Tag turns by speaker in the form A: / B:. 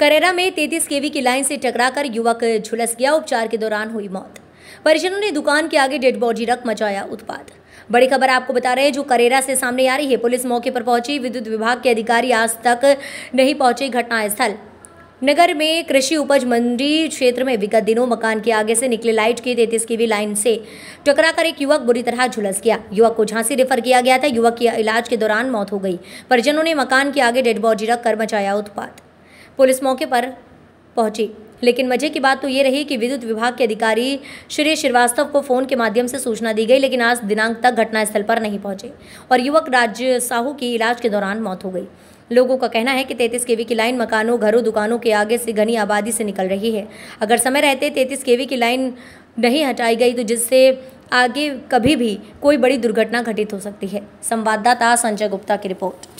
A: करेरा में 33 केवी की लाइन से टकराकर युवक झुलस गया उपचार के दौरान हुई मौत परिजनों ने दुकान के आगे डेड बॉडी रख मचाया उत्पाद बड़ी खबर आपको बता रहे हैं जो करेरा से सामने आ रही है पुलिस मौके पर पहुंची विद्युत विभाग के अधिकारी आज तक नहीं पहुंचे घटनास्थल नगर में कृषि उपज मंडी क्षेत्र में विगत दिनों मकान के आगे से निकले लाइट की तैतीस केवी लाइन से टकराकर एक युवक बुरी तरह झुलस गया युवक को झांसी रेफर किया गया था युवक की इलाज के दौरान मौत हो गई परिजनों ने मकान के आगे डेड बॉडी रख कर मचाया उत्पाद पुलिस मौके पर पहुंची लेकिन मजे की बात तो ये रही कि विद्युत विभाग के अधिकारी श्री श्रीवास्तव को फोन के माध्यम से सूचना दी गई लेकिन आज दिनांक तक घटनास्थल पर नहीं पहुंचे और युवक राज साहू की इलाज के दौरान मौत हो गई लोगों का कहना है कि तैतीस केवी की लाइन मकानों घरों दुकानों के आगे से घनी आबादी से निकल रही है अगर समय रहते तैतीस केवी की लाइन नहीं हटाई गई तो जिससे आगे कभी भी कोई बड़ी दुर्घटना घटित हो सकती है संवाददाता संजय गुप्ता की रिपोर्ट